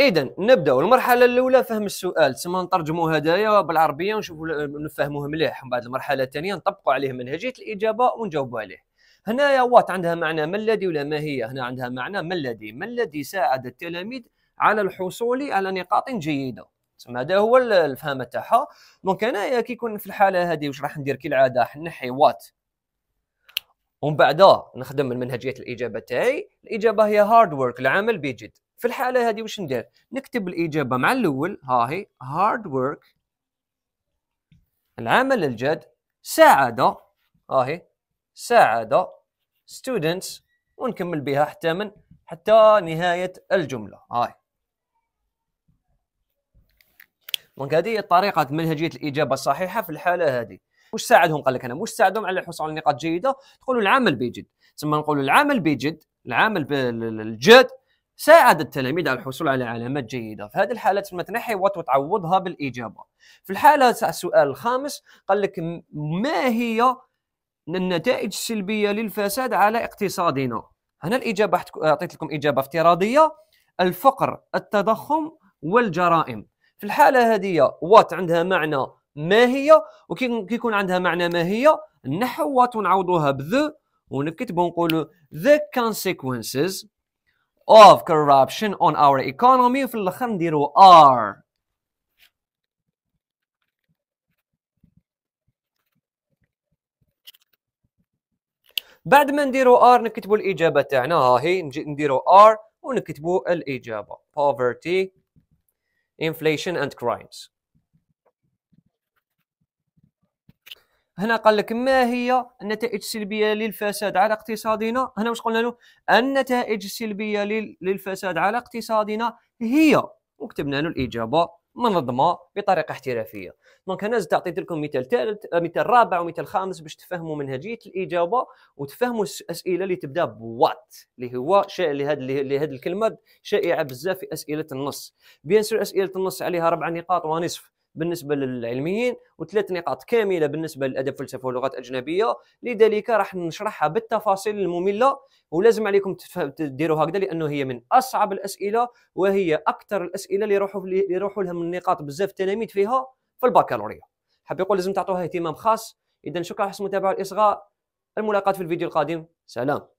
اذا نبداو المرحله الاولى فهم السؤال تسمى نترجموا هدايا بالعربيه ونشوفوا نفهموه مليح ومن بعد المرحله الثانيه نطبقوا عليه منهجيه الاجابه ونجاوبوا عليه هنايا وات عندها معنى ما الذي ولا ما هي هنا عندها معنى ما الذي ما الذي ساعد التلاميذ على الحصول على نقاط جيده تسمى هذا هو الفهم تاعها دونك هنايا كي يكون في الحاله هذه واش راح ندير كالعاده نحي وات ومن بعد نخدم منهجيه الاجابه تاعي الاجابه هي هارد وورك العمل بجد في الحاله هذه واش ندير نكتب الاجابه مع الاول ها هي هارد ورك العمل الجاد ساعد ها هي ساعد ستودنتس ونكمل بها حتى من حتى نهايه الجمله هاي دونك هذه طريقه منهجيه الاجابه الصحيحه في الحاله هذه واش ساعدهم قال لك انا واش ساعدهم على الحصول على نقاط جيده تقولوا العمل بجد ثم نقولوا العمل بجد العمل بالجد ساعد التلاميذ على الحصول على علامات جيدة في هذه الحالة تنحي تنحيوط وتعوضها بالإجابة في الحالة تاع السؤال الخامس قال لك ما هي النتائج السلبية للفساد على اقتصادنا هنا الإجابة أعطيت لكم إجابة افتراضية الفقر التضخم والجرائم في الحالة هذه وات عندها معنى ما هي وكي يكون عندها معنى ما هي نحو وات ونعوضوها بذو ونكتبوا نقولوا the consequences of corruption on our economy وفي الاخر نديرو R بعد ما نديرو ار نكتبو الاجابه تاعنا ها هي نديرو ار ونكتبو الاجابه poverty inflation and crimes هنا قال لك ما هي النتائج السلبيه للفساد على اقتصادنا هنا واش قلنا له النتائج السلبيه للفساد على اقتصادنا هي وكتبنا له الاجابه منظمه بطريقه احترافيه دونك انا زدت عطيت لكم مثال ثالث مثال رابع ومثال خامس باش تفهموا منهجيه الاجابه وتفهموا الاسئله اللي تبدا بوات اللي هو شيء لهذه لهذه الكلمه شائعه بزاف في اسئله النص بيان سور اسئله النص عليها ربع نقاط ونصف بالنسبه للعلميين وثلاث نقاط كامله بالنسبه للادب الفلسفه واللغات الاجنبيه لذلك راح نشرحها بالتفاصيل الممله ولازم عليكم تديروا هكذا لانه هي من اصعب الاسئله وهي اكثر الاسئله اللي يروحوا اللي يروحوا لهم النقاط بزاف التلاميذ فيها في البكالوريا حاب يقول لازم تعطوها اهتمام خاص اذا شكرا حسن المتابعه والاصغاء الملاقات في الفيديو القادم سلام